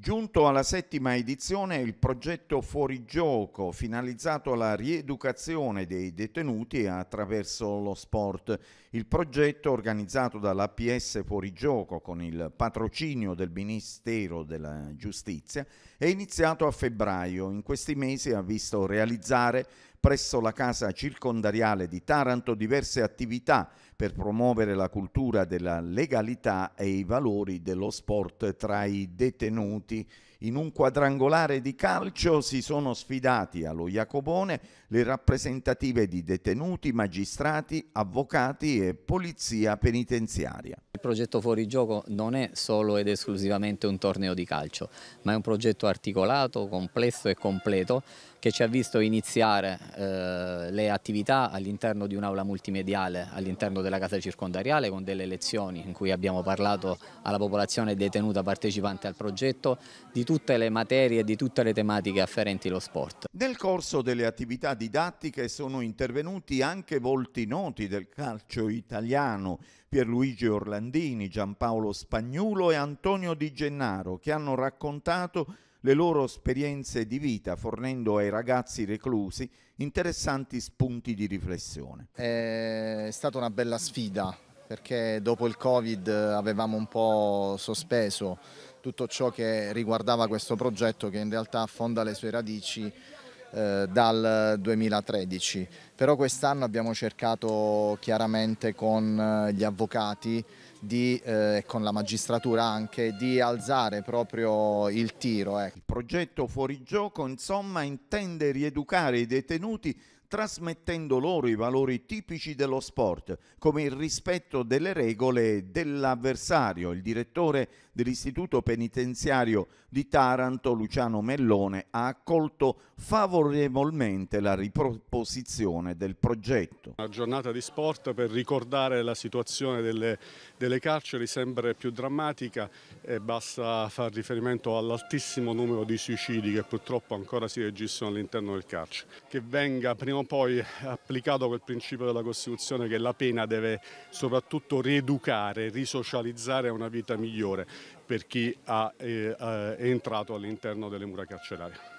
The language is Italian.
Giunto alla settima edizione il progetto Fuorigioco, finalizzato alla rieducazione dei detenuti attraverso lo sport. Il progetto, organizzato dall'APS Fuorigioco con il patrocinio del Ministero della Giustizia, è iniziato a febbraio. In questi mesi ha visto realizzare presso la Casa Circondariale di Taranto diverse attività per promuovere la cultura della legalità e i valori dello sport tra i detenuti. In un quadrangolare di calcio si sono sfidati allo Jacobone le rappresentative di detenuti, magistrati, avvocati e polizia penitenziaria. Il progetto gioco non è solo ed esclusivamente un torneo di calcio, ma è un progetto articolato, complesso e completo che ci ha visto iniziare eh, le attività all'interno di un'aula multimediale, all'interno della casa circondariale con delle lezioni in cui abbiamo parlato alla popolazione detenuta partecipante al progetto di tutte le materie e di tutte le tematiche afferenti allo sport. Nel corso delle attività didattiche sono intervenuti anche volti noti del calcio italiano, Pierluigi Orlandini Landini, Giampaolo Spagnulo e Antonio Di Gennaro che hanno raccontato le loro esperienze di vita, fornendo ai ragazzi reclusi interessanti spunti di riflessione. È stata una bella sfida perché dopo il Covid avevamo un po' sospeso tutto ciò che riguardava questo progetto che in realtà affonda le sue radici eh, dal 2013, però quest'anno abbiamo cercato chiaramente con eh, gli avvocati di, eh, e con la magistratura anche di alzare proprio il tiro. Eh. Il progetto Fuorigioco insomma intende rieducare i detenuti trasmettendo loro i valori tipici dello sport, come il rispetto delle regole dell'avversario. Il direttore dell'istituto penitenziario di Taranto, Luciano Mellone, ha accolto favorevolmente la riproposizione del progetto. Una giornata di sport per ricordare la situazione delle, delle carceri sempre più drammatica e basta far riferimento all'altissimo numero di suicidi che purtroppo ancora si registrano all'interno del carcere. Che venga prima abbiano poi applicato quel principio della Costituzione che la pena deve soprattutto rieducare, risocializzare a una vita migliore per chi ha, è, eh, è entrato all'interno delle mura carcerarie.